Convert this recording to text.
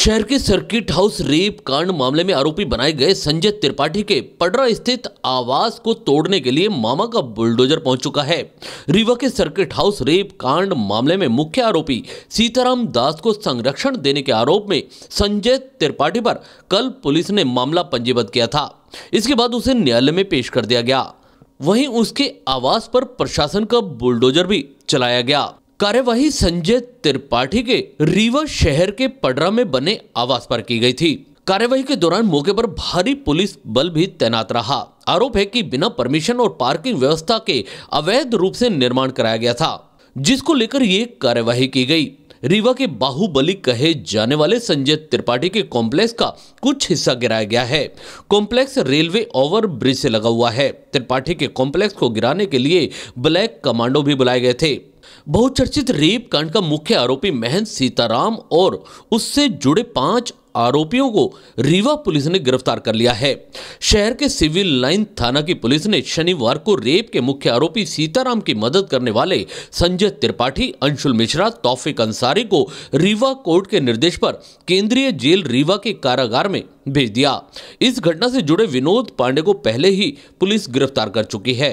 शहर के circuit house rape कांड मामले में आरोपी बनाए गए संजय त्रिपाठी के पडरा स्थित आवास को तोड़ने के लिए मामा का बुलडोजर पहुंच चुका है रीवा के सर्किट हाउस रेप कांड मामले में मुख्य आरोपी सीताराम दास को संरक्षण देने के आरोप में संजय त्रिपाठी पर कल पुलिस ने मामला पंजीबद्ध किया था इसके बाद उसे न्यायालय में पेश कर दिया गया वहीं उसके आवास पर प्रशासन का बुलडोजर भी चलाया गया कार्यवाही संजय त्रिपाठी के रीवा शहर के पडरा में बने आवास पर की गई थी कार्यवाही के दौरान मौके पर भारी पुलिस बल भी तैनात रहा आरोप है कि बिना परमिशन और पार्किंग व्यवस्था के अवैध रूप से निर्माण कराया गया था जिसको लेकर ये कार्यवाही की गई रीवा के बाहुबली कहे जाने वाले संजय त्रिपाठी के कॉम्प्लेक्स का कुछ हिस्सा गिराया गया है कॉम्प्लेक्स रेलवे ओवर ब्रिज से लगा हुआ है त्रिपाठी के कॉम्प्लेक्स को गिराने के लिए ब्लैक कमांडो भी बुलाए गए थे बहुचर्चित रेप कांड का मुख्य आरोपी महंत सीताराम और उससे जुड़े पांच आरोपियों को रीवा पुलिस ने गिरफ्तार कर लिया है शहर के सिविल लाइन थाना की पुलिस ने शनिवार को रेप के मुख्य आरोपी सीताराम की मदद करने वाले संजय त्रिपाठी अंशुल मिश्रा तौफिक अंसारी को रीवा कोर्ट के निर्देश पर केंद्रीय जेल रीवा के कारागार में भेज दिया इस घटना से जुड़े विनोद पांडे को पहले ही पुलिस गिरफ्तार कर चुकी है